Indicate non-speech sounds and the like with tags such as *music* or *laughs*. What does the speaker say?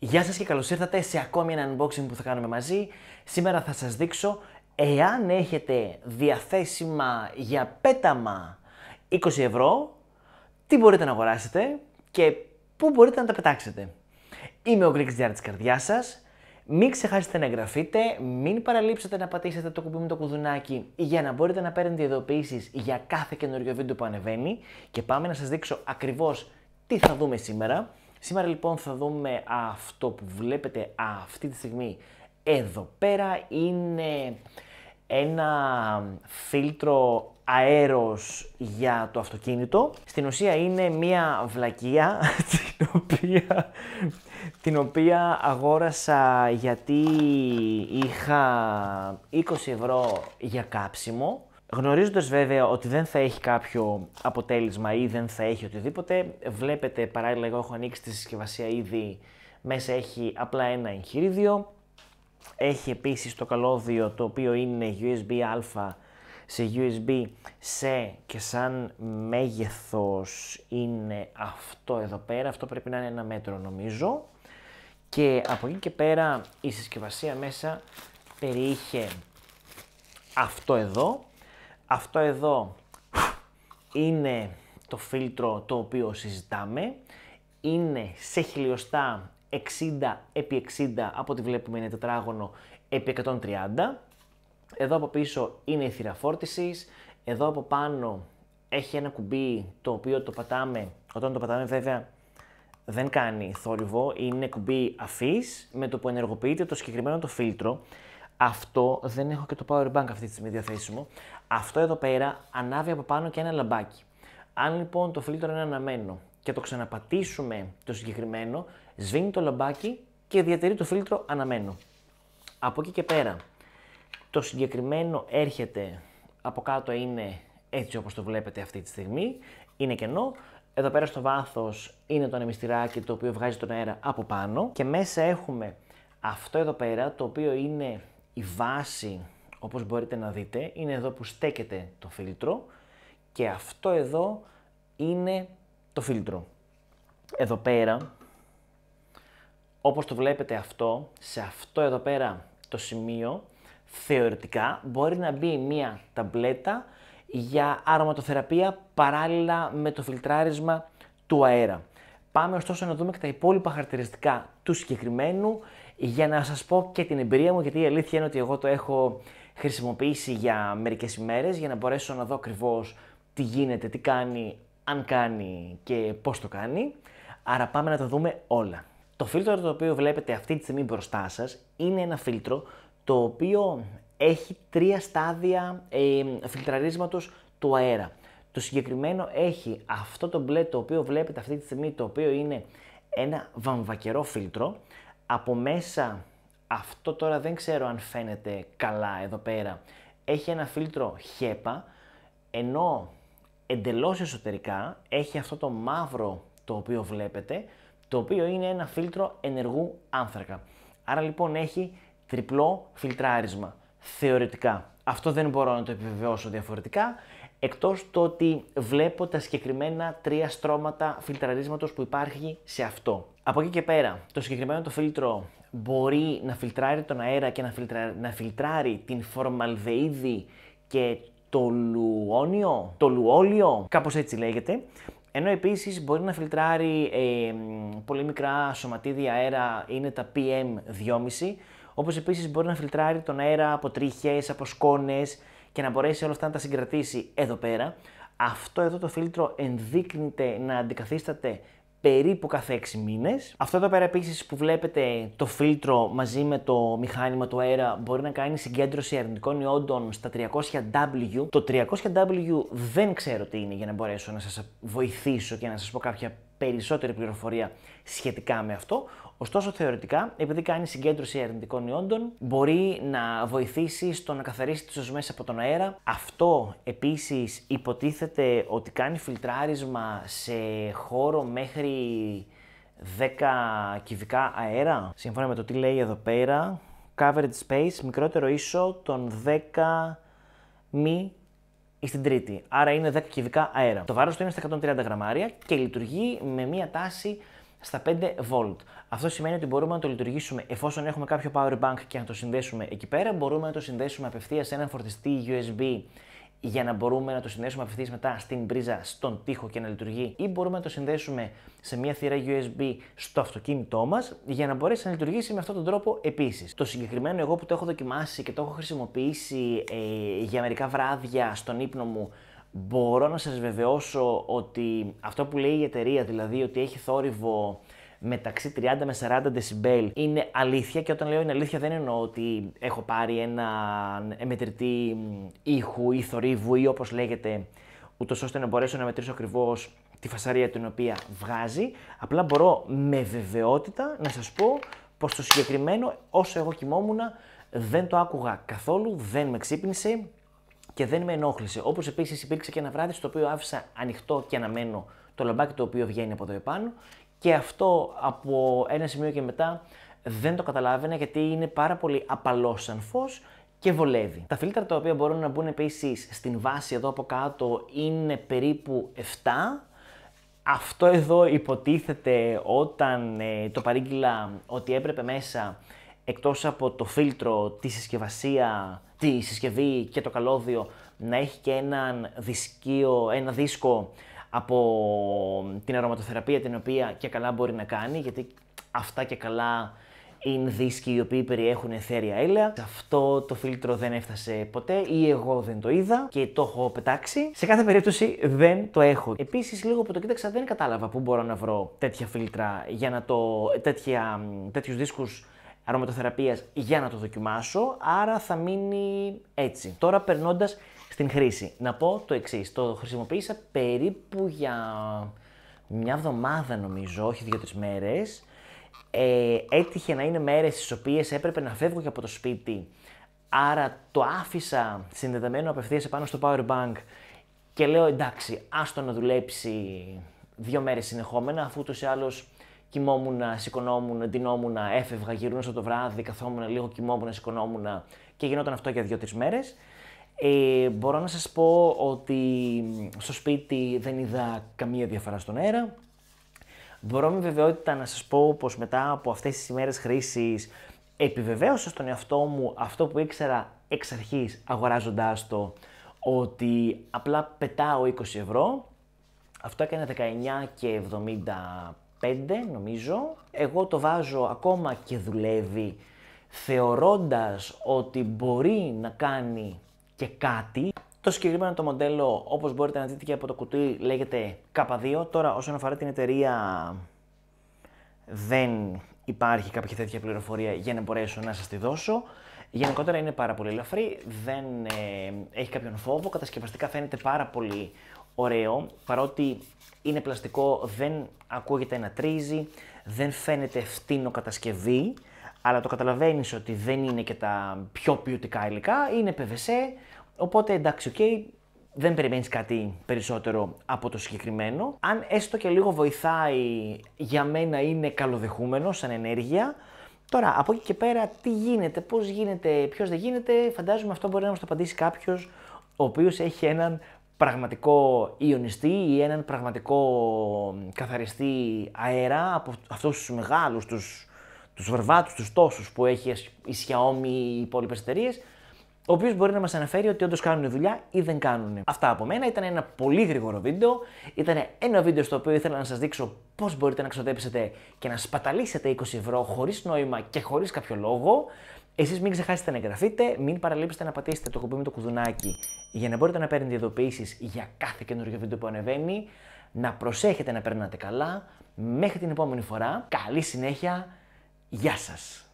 Γεια σας και καλώς ήρθατε σε ακόμη ένα unboxing που θα κάνουμε μαζί. Σήμερα θα σας δείξω εάν έχετε διαθέσιμα για πέταμα 20 ευρώ, τι μπορείτε να αγοράσετε και πού μπορείτε να τα πετάξετε. Είμαι ο Greek Diar της καρδιάς σας. Μην ξεχάσετε να εγγραφείτε, μην παραλείψετε να πατήσετε το κουμπί με το κουδουνάκι για να μπορείτε να παίρνετε ειδοποιήσεις για κάθε καινούριο βίντεο που ανεβαίνει και πάμε να σας δείξω ακριβώς τι θα δούμε σήμερα. Σήμερα λοιπόν θα δούμε αυτό που βλέπετε αυτή τη στιγμή εδώ πέρα. Είναι ένα φίλτρο αέρος για το αυτοκίνητο. Στην ουσία είναι μία βλακεία *laughs* την οποία, την οποία αγόρασα γιατί είχα 20 ευρώ για κάψιμο Γνωρίζοντας βέβαια ότι δεν θα έχει κάποιο αποτέλεσμα ή δεν θα έχει οτιδήποτε, βλέπετε παράλληλα, εγώ έχω ανοίξει τη συσκευασία ήδη. Μέσα έχει απλά ένα εγχειρίδιο. Έχει επίσης το καλώδιο το οποίο είναι α σε USB-C και σαν μέγεθος είναι αυτό εδώ πέρα. Αυτό πρέπει να είναι ένα μέτρο νομίζω. Και από εκεί και πέρα η συσκευασία μέσα περιείχε αυτό εδώ αυτό εδώ είναι το φίλτρο το οποίο συζητάμε. Είναι σε χιλιοστά 60 επί 60, από ό,τι βλέπουμε είναι τετράγωνο επί 130. Εδώ από πίσω είναι η θύρα Εδώ από πάνω έχει ένα κουμπί το οποίο το πατάμε. Όταν το πατάμε βέβαια δεν κάνει θόρυβο, είναι κουμπί αφής με το που ενεργοποιείται το συγκεκριμένο το φίλτρο. Αυτό δεν έχω και το power bank αυτή τη στιγμή διαθέσιμο. Αυτό εδώ πέρα ανάβει από πάνω και ένα λαμπάκι. Αν λοιπόν το φίλτρο είναι αναμένο και το ξαναπατήσουμε το συγκεκριμένο, σβήνει το λαμπάκι και διατηρεί το φίλτρο αναμένο. Από εκεί και πέρα, το συγκεκριμένο έρχεται από κάτω είναι έτσι όπως το βλέπετε αυτή τη στιγμή, είναι κενό. Εδώ πέρα στο βάθος είναι το ανεμιστηράκι το οποίο βγάζει τον αέρα από πάνω και μέσα έχουμε αυτό εδώ πέρα το οποίο είναι η βάση, όπως μπορείτε να δείτε, είναι εδώ που στέκεται το φίλτρο και αυτό εδώ είναι το φίλτρο. Εδώ πέρα, όπως το βλέπετε αυτό, σε αυτό εδώ πέρα το σημείο, θεωρητικά μπορεί να μπει μία ταμπλέτα για αρωματοθεραπεία παράλληλα με το φιλτράρισμα του αέρα. Πάμε ωστόσο να δούμε και τα υπόλοιπα χαρακτηριστικά του συγκεκριμένου για να σας πω και την εμπειρία μου, γιατί η αλήθεια είναι ότι εγώ το έχω χρησιμοποιήσει για μερικές ημέρες για να μπορέσω να δω ακριβώς τι γίνεται, τι κάνει, αν κάνει και πώς το κάνει. Άρα πάμε να τα δούμε όλα. Το φίλτρο το οποίο βλέπετε αυτή τη στιγμή μπροστά σας είναι ένα φίλτρο το οποίο έχει τρία στάδια ε, φιλτραρίσματος του αέρα. Το συγκεκριμένο έχει αυτό το μπλε το οποίο βλέπετε αυτή τη στιγμή το οποίο είναι ένα βαμβακερό φίλτρο από μέσα αυτό τώρα δεν ξέρω αν φαίνεται καλά εδώ πέρα. Έχει ένα φίλτρο χέπα, ενώ εντελώς εσωτερικά έχει αυτό το μαύρο το οποίο βλέπετε, το οποίο είναι ένα φίλτρο ενεργού άνθρακα. Άρα λοιπόν έχει τριπλό φιλτράρισμα, θεωρητικά. Αυτό δεν μπορώ να το επιβεβαιώσω διαφορετικά, εκτός το ότι βλέπω τα συγκεκριμένα τρία στρώματα φιλτραρίσματος που υπάρχει σε αυτό. Από εκεί και πέρα, το συγκεκριμένο το φίλτρο μπορεί να φιλτράρει τον αέρα και να, να φιλτράρει την φορμαλδεΐδη και το λουόνιο, το λουόλιο, κάπως έτσι λέγεται. Ενώ επίσης μπορεί να φιλτράρει ε, πολύ μικρά σωματίδια αέρα, είναι τα PM2,5, όπως επίσης μπορεί να φιλτράρει τον αέρα από τρίχες, από σκόνες, και να μπορέσει όλα αυτά να τα συγκρατήσει εδώ πέρα. Αυτό εδώ το φίλτρο ενδείκνυται να αντικαθίσταται περίπου κάθε 6 μήνες. Αυτό εδώ πέρα επίσης που βλέπετε το φίλτρο μαζί με το μηχάνημα του αέρα μπορεί να κάνει συγκέντρωση αρνητικών ιόντων στα 300W. Το 300W δεν ξέρω τι είναι για να μπορέσω να σας βοηθήσω και να σας πω κάποια περισσότερη πληροφορία σχετικά με αυτό. Ωστόσο, θεωρητικά, επειδή κάνει συγκέντρωση αρνητικών ιόντων, μπορεί να βοηθήσει στο να καθαρίσει τις οσμέ από τον αέρα. Αυτό επίσης υποτίθεται ότι κάνει φιλτράρισμα σε χώρο μέχρι 10 κυβικά αέρα. Σύμφωνα με το τι λέει εδώ πέρα, coverage space μικρότερο ίσο των 10 μη στην τρίτη. Άρα είναι 10 κυβικά αέρα. Το βάρος του είναι στα 130 γραμμάρια και λειτουργεί με μία τάση στα 5 V. Αυτό σημαίνει ότι μπορούμε να το λειτουργήσουμε εφόσον έχουμε κάποιο power bank και να το συνδέσουμε εκεί πέρα, μπορούμε να το συνδέσουμε απευθείας σε έναν φορτιστή USB για να μπορούμε να το συνδέσουμε απευθείας μετά στην πρίζα, στον τοίχο και να λειτουργεί, ή μπορούμε να το συνδέσουμε σε μια θύρα USB στο αυτοκίνητό μας για να μπορέσει να λειτουργήσει με αυτόν τον τρόπο επίσης. Το συγκεκριμένο, εγώ που το έχω δοκιμάσει και το έχω χρησιμοποιήσει ε, για μερικά βράδια στον ύπνο μου, μπορώ να σας βεβαιώσω ότι αυτό που λέει η εταιρεία, δηλαδή ότι έχει θόρυβο μεταξύ 30 με 40 decibel είναι αλήθεια και όταν λέω είναι αλήθεια δεν εννοώ ότι έχω πάρει ένα μετρητή ήχου ή θορύβου ή όπως λέγεται ούτως ώστε να μπορέσω να μετρήσω ακριβώς τη φασαρία την οποία βγάζει. Απλά μπορώ με βεβαιότητα να σας πω πως το συγκεκριμένο όσο εγώ κοιμόμουν δεν το άκουγα καθόλου, δεν με ξύπνησε και δεν με ενόχλησε. Όπως επίσης υπήρξε και ένα βράδυ στο οποίο άφησα ανοιχτό και αναμένο το λαμπάκι το οποίο βγαίνει από εδώ επάνω και αυτό από ένα σημείο και μετά δεν το καταλάβαινα γιατί είναι πάρα πολύ απαλός σαν φως και βολεύει. Τα φίλτρα τα οποία μπορούν να μπουν επίσης στην βάση εδώ από κάτω είναι περίπου 7. Αυτό εδώ υποτίθεται όταν ε, το παρήγγειλα ότι έπρεπε μέσα εκτός από το φίλτρο, τη συσκευασία, τη συσκευή και το καλώδιο, να έχει και έναν δισκείο, ένα δίσκο από την αρωματοθεραπεία την οποία και καλά μπορεί να κάνει, γιατί αυτά και καλά είναι δίσκοι οι οποίοι περιέχουν εθέρια έλαια. Αυτό το φίλτρο δεν έφτασε ποτέ ή εγώ δεν το είδα και το έχω πετάξει. Σε κάθε περίπτωση δεν το έχω. Επίσης, λίγο που το κοίταξα, δεν κατάλαβα πού μπορώ να βρω τέτοια φίλτρα για να το. τέτοιους δίσκους αρωματοθεραπείας για να το δοκιμάσω, άρα θα μείνει έτσι. Τώρα περνώντας στην χρήση, να πω το εξής. Το χρησιμοποίησα περίπου για μια εβδομάδα νομίζω, όχι δύο-τρεις μέρες. Ε, έτυχε να είναι μέρες στις οποίες έπρεπε να φεύγω και από το σπίτι, άρα το άφησα συνδεδεμένο απευθείας επάνω στο power bank και λέω εντάξει, άστο να δουλέψει δύο μέρες συνεχόμενα, αφού ούτως ή άλλως Κοιμόμουν, σηκωνόμουν, ντυνόμουν, έφευγα, γυρνούσα το βράδυ, καθόμουν λίγο, κοιμόμουν, σηκωνόμουν και γινόταν αυτό για δύο-τρει μέρες. Ε, μπορώ να σας πω ότι στο σπίτι δεν είδα καμία διαφορά στον αέρα. Μπορώ με βεβαιότητα να σας πω πως μετά από αυτές τις ημέρες χρήσης επιβεβαίωσα στον εαυτό μου αυτό που ήξερα εξ αρχής αγοράζοντάς το ότι απλά πετάω 20 ευρώ. Αυτό έκανε 19 και 5 νομίζω. Εγώ το βάζω ακόμα και δουλεύει θεωρώντας ότι μπορεί να κάνει και κάτι. Το συγκεκριμένο το μοντέλο, όπως μπορείτε να δείτε και από το κουτί, λέγεται K2. Τώρα, όσον αφορά την εταιρεία, δεν υπάρχει κάποια τέτοια πληροφορία για να μπορέσω να σας τη δώσω. Γενικότερα είναι πάρα πολύ ελαφρύ, δεν ε, έχει κάποιον φόβο, κατασκευαστικά φαίνεται πάρα πολύ ωραίο, παρότι είναι πλαστικό, δεν ακούγεται να τρίζει, δεν φαίνεται φτύνο κατασκευή, αλλά το καταλαβαίνεις ότι δεν είναι και τα πιο ποιοτικά υλικά, είναι PVC, οπότε εντάξει, δεν περιμένεις κάτι περισσότερο από το συγκεκριμένο. Αν έστω και λίγο βοηθάει, για μένα είναι καλοδεχούμενο σαν ενέργεια. Τώρα, από εκεί και πέρα, τι γίνεται, πώς γίνεται, ποιος δεν γίνεται, φαντάζομαι αυτό μπορεί να μας το απαντήσει κάποιος ο οποίος έχει έναν πραγματικό ιονιστή ή έναν πραγματικό καθαριστή αέρα από αυτούς τους μεγάλους, τους, τους βερβάτους, τους τόσους που έχει η Xiaomi ή οι υπόλοιπες εταιρείες, ο οποίος μπορεί να μας αναφέρει ότι όντως κάνουν δουλειά ή δεν κάνουν. Αυτά από μένα ήταν ένα πολύ γρήγορο βίντεο. Ήταν ένα βίντεο στο οποίο ήθελα να σας δείξω πώς μπορείτε να ξοδέψετε και να σπαταλήσετε 20 ευρώ χωρίς νόημα και χωρίς κάποιο λόγο. Εσείς μην ξεχάσετε να εγγραφείτε, μην παραλείψετε να πατήσετε το κουμπί με το κουδουνάκι για να μπορείτε να παίρνετε ειδοποιήσεις για κάθε καινούργιο βίντεο που ανεβαίνει. Να προσέχετε να περνάτε καλά. Μέχρι την επόμενη φορά, καλή συνέχεια. Γεια σας!